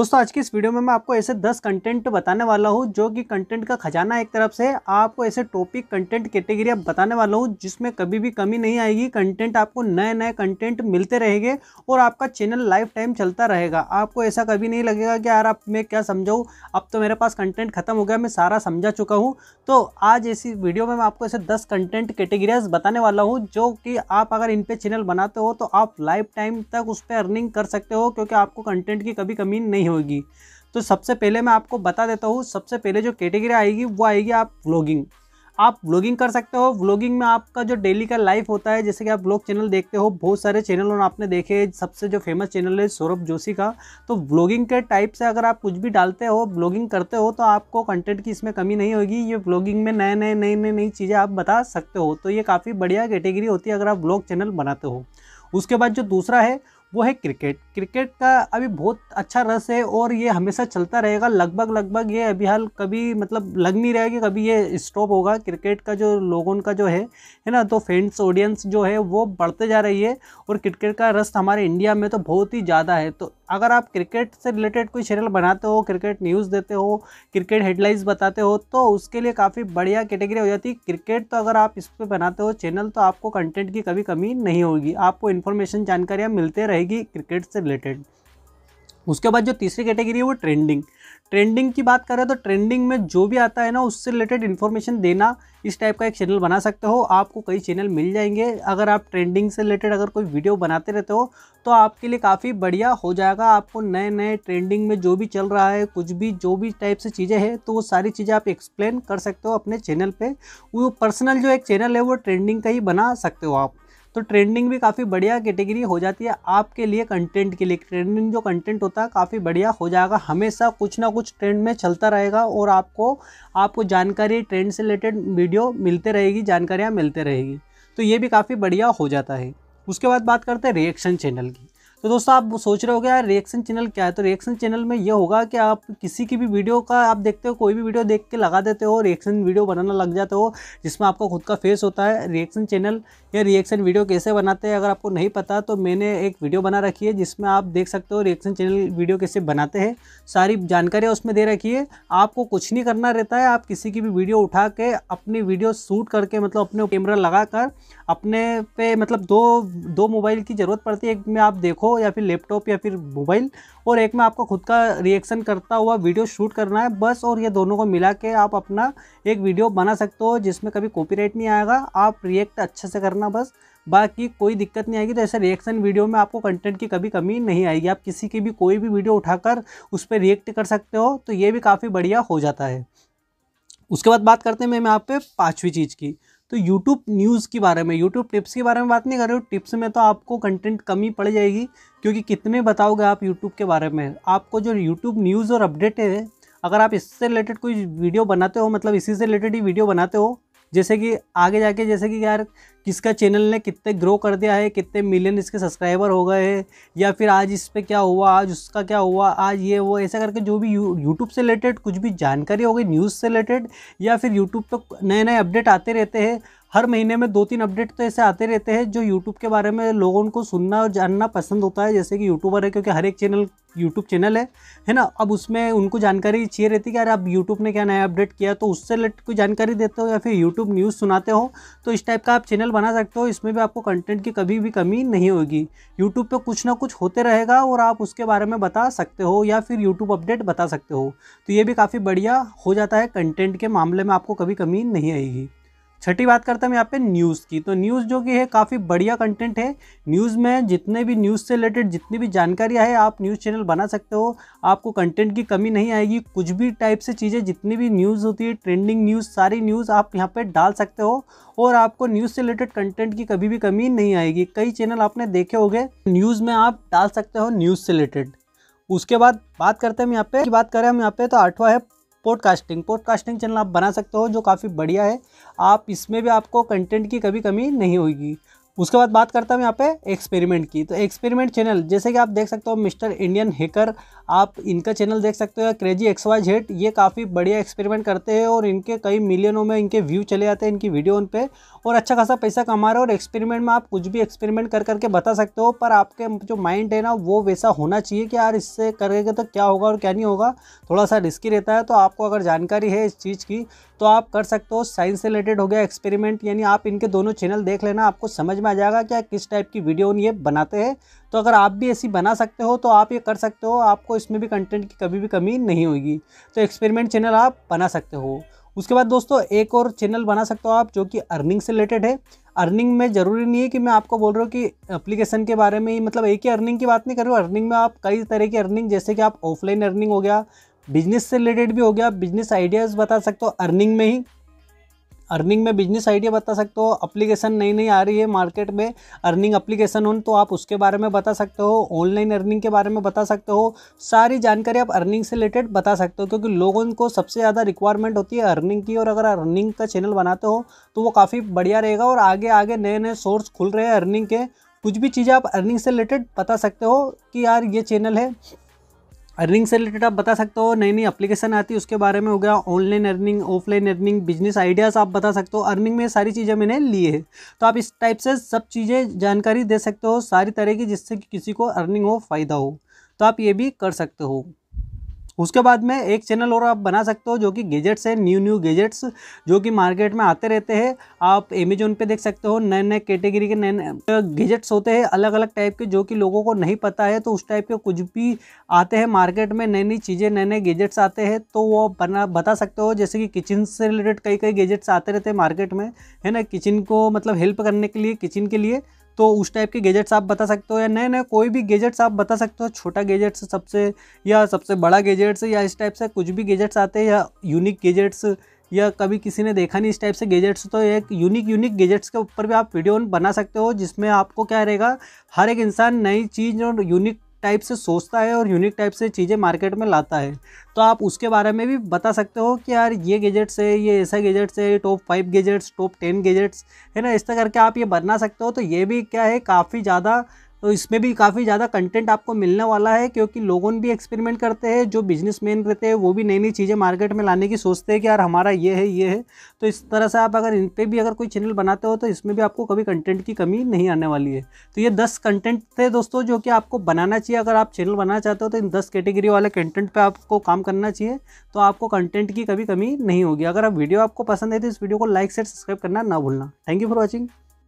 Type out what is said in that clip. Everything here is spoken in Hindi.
दोस्तों आज की इस वीडियो में मैं आपको ऐसे 10 कंटेंट बताने वाला हूँ जो कि कंटेंट का खजाना एक तरफ से आपको ऐसे टॉपिक कंटेंट कैटेगरी आप बताने वाला हूँ जिसमें कभी भी कमी नहीं आएगी कंटेंट आपको नए नए कंटेंट मिलते रहेंगे और आपका चैनल लाइफ टाइम चलता रहेगा आपको ऐसा कभी नहीं लगेगा कि यार आप मैं क्या समझाऊँ अब तो मेरे पास कंटेंट खत्म हो गया मैं सारा समझा चुका हूँ तो आज ऐसी वीडियो में मैं आपको ऐसे दस कंटेंट कैटेगरीज बताने वाला हूँ जो कि आप अगर इन पर चैनल बनाते हो तो आप लाइफ टाइम तक उस पर अर्निंग कर सकते हो क्योंकि आपको कंटेंट की कभी कमी नहीं होगी तो सबसे पहले मैं आपको बता देता हूँ सबसे पहले जो कैटेगरी आएगी वो आएगी आप व्लॉगिंग आप व्लॉगिंग कर सकते हो व्लॉगिंग में आपका जो डेली का लाइफ होता है जैसे कि आप व्लॉग चैनल देखते हो बहुत सारे चैनल और आपने देखे सबसे जो फेमस चैनल है सौरभ जोशी का तो व्लॉगिंग के टाइप से अगर आप कुछ भी डालते हो व्लॉगिंग करते हो तो आपको कंटेंट की इसमें कमी नहीं होगी ये व्लॉगिंग में नए नए नई नई नई चीज़ें आप बता सकते हो तो ये काफ़ी बढ़िया कैटेगरी होती है अगर आप व्लॉग चैनल बनाते हो उसके बाद जो दूसरा है वो है क्रिकेट क्रिकेट का अभी बहुत अच्छा रस है और ये हमेशा चलता रहेगा लगभग लगभग ये अभी हाल कभी मतलब लग नहीं रहा है कि कभी ये स्टॉप होगा क्रिकेट का जो लोगों का जो है है ना तो फ्रेंड्स ऑडियंस जो है वो बढ़ते जा रही है और क्रिकेट का रस हमारे इंडिया में तो बहुत ही ज़्यादा है तो अगर आप क्रिकेट से रिलेटेड कोई चैनल बनाते हो क्रिकेट न्यूज़ देते हो क्रिकेट हेडलाइंस बताते हो तो उसके लिए काफ़ी बढ़िया कैटेगरी हो जाती है क्रिकेट तो अगर आप इस पर बनाते हो चैनल तो आपको कंटेंट की कभी कमी नहीं होगी आपको इन्फॉर्मेशन जानकारियाँ मिलते रहेगी क्रिकेट से रिलेटेड उसके बाद जो तीसरी कैटेगरी है वो ट्रेंडिंग ट्रेंडिंग की बात करें तो ट्रेंडिंग में जो भी आता है ना उससे रिलेटेड इन्फॉर्मेशन देना इस टाइप का एक चैनल बना सकते हो आपको कई चैनल मिल जाएंगे अगर आप ट्रेंडिंग से रिलेटेड अगर कोई वीडियो बनाते रहते हो तो आपके लिए काफ़ी बढ़िया हो जाएगा आपको नए नए ट्रेंडिंग में जो भी चल रहा है कुछ भी जो भी टाइप से चीज़ें हैं तो वो सारी चीज़ें आप एक्सप्लेन कर सकते हो अपने चैनल पर वो पर्सनल जो एक चैनल है वो ट्रेंडिंग का ही बना सकते हो आप तो ट्रेंडिंग भी काफ़ी बढ़िया कैटेगरी हो जाती है आपके लिए कंटेंट के लिए ट्रेंडिंग जो कंटेंट होता है काफ़ी बढ़िया हो जाएगा हमेशा कुछ ना कुछ ट्रेंड में चलता रहेगा और आपको आपको जानकारी ट्रेंड से रिलेटेड वीडियो मिलते रहेगी जानकारियाँ मिलते रहेगी तो ये भी काफ़ी बढ़िया हो जाता है उसके बाद बात करते हैं रिएक्शन चैनल की तो दोस्तों आप सोच रहे हो यार रिएक्शन चैनल क्या है तो रिएक्शन चैनल में ये होगा कि आप किसी की भी वीडियो का आप देखते हो कोई भी वीडियो देख के लगा देते हो रिएक्शन वीडियो बनाना लग जाते हो जिसमें आपका खुद का फेस होता है रिएक्शन चैनल या रिएक्शन वीडियो कैसे बनाते हैं अगर आपको नहीं पता तो मैंने एक वीडियो बना रखी है जिसमें आप देख सकते हो रिएक्शन चैनल वीडियो कैसे बनाते हैं सारी जानकारियाँ उसमें दे रखी है आपको कुछ नहीं करना रहता है आप किसी की भी वीडियो उठा के अपनी वीडियो शूट करके मतलब अपने कैमरा लगा कर अपने पे मतलब दो दो मोबाइल की ज़रूरत पड़ती है एक में आप देखो या फिर लैपटॉप या फिर मोबाइल और एक में आपको खुद का रिएक्शन करता हुआ वीडियो शूट करना है बस और ये दोनों को मिला के आप अपना एक वीडियो बना सकते हो जिसमें कभी कॉपीराइट नहीं आएगा आप रिएक्ट अच्छे से करना बस बाकी कोई दिक्कत नहीं आएगी तो ऐसे रिएक्शन वीडियो में आपको कंटेंट की कभी कमी नहीं आएगी आप किसी की भी कोई भी वीडियो उठाकर उस पर रिएक्ट कर सकते हो तो ये भी काफ़ी बढ़िया हो जाता है उसके बाद बात करते हैं मैं आप पे पाँचवीं चीज़ की तो यूट्यूब न्यूज़ के बारे में यूट्यूब टिप्स के बारे में बात नहीं कर रहे हो टिप्स में तो आपको कंटेंट कमी पड़ जाएगी क्योंकि कितने बताओगे आप यूट्यूब के बारे में आपको जो यूट्यूब न्यूज़ और अपडेट है अगर आप इससे रिलेटेड कोई वीडियो बनाते हो मतलब इसी से रिलेटेड ही वीडियो बनाते हो जैसे कि आगे जाके जैसे कि यार किसका चैनल ने कितने ग्रो कर दिया है कितने मिलियन इसके सब्सक्राइबर हो गए हैं या फिर आज इस पर क्या हुआ आज उसका क्या हुआ आज ये वो ऐसा करके जो भी यू यूट्यूब से रिलेटेड कुछ भी जानकारी हो गई न्यूज़ से रिलेटेड या फिर यूट्यूब पर नए नए अपडेट आते रहते हैं हर महीने में दो तीन अपडेट तो ऐसे आते रहते हैं जो यूट्यूब के बारे में लोगों को सुनना और जानना पसंद होता है जैसे कि यूट्यूबर है क्योंकि हर एक चैनल यूट्यूब चैनल है है ना अब उसमें उनको जानकारी चाहिए रहती है कि अरे अब यूट्यूब ने क्या नया अपडेट किया तो उससे रिलेटेड कोई जानकारी देते हो या फिर यूट्यूब न्यूज़ सुनाते हो तो इस टाइप का आप चैनल चैनल बना सकते हो इसमें भी आपको कंटेंट की कभी भी कमी नहीं होगी यूट्यूब पे कुछ ना कुछ होते रहेगा और आप उसके बारे में बता सकते हो या फिर यूट्यूब अपडेट बता सकते हो तो ये भी काफ़ी बढ़िया हो जाता है कंटेंट के मामले में आपको कभी कमी नहीं आएगी छठी बात करते हूँ यहाँ पे न्यूज़ की तो न्यूज़ जो कि है काफ़ी बढ़िया कंटेंट है न्यूज़ में जितने भी न्यूज़ से रिलेटेड जितनी भी जानकारियाँ है आप न्यूज़ चैनल बना सकते हो आपको कंटेंट की कमी नहीं आएगी कुछ भी टाइप से चीज़ें जितनी भी न्यूज़ होती है ट्रेंडिंग न्यूज़ सारी न्यूज़ आप यहाँ पर डाल सकते हो और आपको न्यूज़ से रिलेटेड कंटेंट की कभी भी कमी नहीं आएगी कई चैनल आपने देखे होंगे न्यूज़ में आप डाल सकते हो न्यूज़ से रिलेटेड उसके बाद बात करते हैं हम यहाँ पे बात करें हम यहाँ पे तो आठवा है पॉडकास्टिंग पॉडकास्टिंग चैनल आप बना सकते हो जो काफ़ी बढ़िया है आप इसमें भी आपको कंटेंट की कभी कमी नहीं होगी उसके बाद बात करता हूँ यहाँ पे एक्सपेरिमेंट की तो एक्सपेरिमेंट चैनल जैसे कि आप देख सकते हो मिस्टर इंडियन हैकर आप इनका चैनल देख सकते हो क्रेजी एक्स वाई जेड ये काफ़ी बढ़िया एक्सपेरिमेंट करते हैं और इनके कई मिलियनों में इनके व्यू चले जाते हैं इनकी वीडियो उन पर और अच्छा खासा पैसा कमा रहे हो और एक्सपेरिमेंट में आप कुछ भी एक्सपेरिमेंट कर करके बता सकते हो पर आपके जो माइंड है ना वो वैसा होना चाहिए कि यार इससे करेंगे तो क्या होगा और क्या नहीं होगा थोड़ा सा रिस्की रहता है तो आपको अगर जानकारी है इस चीज़ की तो आप कर सकते हो साइंस से रिलेटेड हो गया एक्सपेरिमेंट यानी आप इनके दोनों चैनल देख लेना आपको समझ में में आ जाएगा क्या किस टाइप की वीडियो ये बनाते हैं तो अगर आप भी ऐसी बना सकते हो तो आप ये कर सकते हो आपको इसमें भी कंटेंट की कभी भी कमी नहीं होगी तो एक्सपेरिमेंट चैनल आप बना सकते हो उसके बाद दोस्तों एक और चैनल बना सकते हो आप जो कि अर्निंग से रिलेटेड है अर्निंग में ज़रूरी नहीं है कि मैं आपको बोल रहा हूँ कि एप्लीकेशन के बारे में ही मतलब एक ही अर्निंग की बात नहीं कर रही हूँ अर्निंग में आप कई तरह की अर्निंग जैसे कि आप ऑफलाइन अर्निंग हो गया बिजनेस से रिलेटेड भी हो गया बिजनेस आइडियाज़ बता सकते हो अर्निंग में ही अर्निंग में बिजनेस आइडिया बता सकते हो अप्लीकेशन नई नई आ रही है मार्केट में अर्निंग अप्लीकेशन हो तो आप उसके बारे में बता सकते हो ऑनलाइन अर्निंग के बारे में बता सकते हो सारी जानकारी आप अर्निंग से रिलेटेड बता सकते हो क्योंकि लोगों को सबसे ज़्यादा रिक्वायरमेंट होती है अर्निंग की और अगर अर्निंग का चैनल बनाते हो तो वो काफ़ी बढ़िया रहेगा और आगे आगे नए नए सोर्स खुल रहे हैं अर्निंग के कुछ भी चीज़ें आप अर्निंग से रिलेटेड बता सकते हो कि यार ये चैनल है अर्निंग से रिलेटेड आप बता सकते हो नई नई एप्लीकेशन आती है उसके बारे में हो गया online earning offline earning business ideas आप बता सकते हो अर्निंग में सारी चीज़ें मैंने ली है तो आप इस टाइप से सब चीज़ें जानकारी दे सकते हो सारी तरह की जिससे कि किसी को अर्निंग हो फ़ायदा हो तो आप ये भी कर सकते हो उसके बाद में एक चैनल और आप बना सकते हो जो कि गेजेट्स है न्यू न्यू गेजेट्स जो कि मार्केट में आते रहते हैं आप अमेजोन पे देख सकते हो नए नए कैटेगरी के नए नए गेजेट्स होते हैं अलग अलग टाइप के जो कि लोगों को नहीं पता है तो उस टाइप के कुछ भी आते हैं मार्केट में नई नई चीज़ें नए नए गेजेट्स आते हैं तो वो बना बता सकते हो जैसे कि किचन से रिलेटेड कई कई गेजेट्स आते रहते हैं मार्केट में है ना किचन को मतलब हेल्प करने के लिए किचन के लिए तो उस टाइप के गैजेट्स आप बता सकते हो या नए नए कोई भी गैजेट्स आप बता सकते हो छोटा गैजेट्स सबसे या सबसे बड़ा गैजेट्स या इस टाइप से कुछ भी गैजेट्स आते हैं या यूनिक गैजेट्स या कभी किसी ने देखा नहीं इस टाइप से गैजेट्स तो एक यूनिक यूनिक गैजेट्स के ऊपर भी आप वीडियो बना सकते हो जिसमें आपको क्या रहेगा हर एक इंसान नई चीज़ और यूनिक टाइप से सोचता है और यूनिक टाइप से चीज़ें मार्केट में लाता है तो आप उसके बारे में भी बता सकते हो कि यार ये गेजेट्स है ये ऐसा गेजेट्स है top five gadgets top ten gadgets है ना इस तरह करके आप ये बना सकते हो तो ये भी क्या है काफ़ी ज़्यादा तो इसमें भी काफ़ी ज़्यादा कंटेंट आपको मिलने वाला है क्योंकि लोगों भी एक्सपेरिमेंट करते हैं जो बिजनेसमैन रहते हैं वो भी नई नई चीज़ें मार्केट में लाने की सोचते हैं कि यार हमारा ये है ये है तो इस तरह से आप अगर इन पर भी अगर कोई चैनल बनाते हो तो इसमें भी आपको कभी कंटेंट की कमी नहीं आने वाली है तो ये दस कंटेंट थे दोस्तों जो कि आपको बनाना चाहिए अगर आप चैनल बनाना चाहते हो तो इन दस कैटेगरी वाले कंटेंट पर आपको काम करना चाहिए तो आपको कंटेंट की कभी कमी नहीं होगी अगर आप वीडियो आपको पसंद है तो इस वीडियो को लाइक शेयर सब्सक्राइब करना ना भूलना थैंक यू फॉर वॉचिंग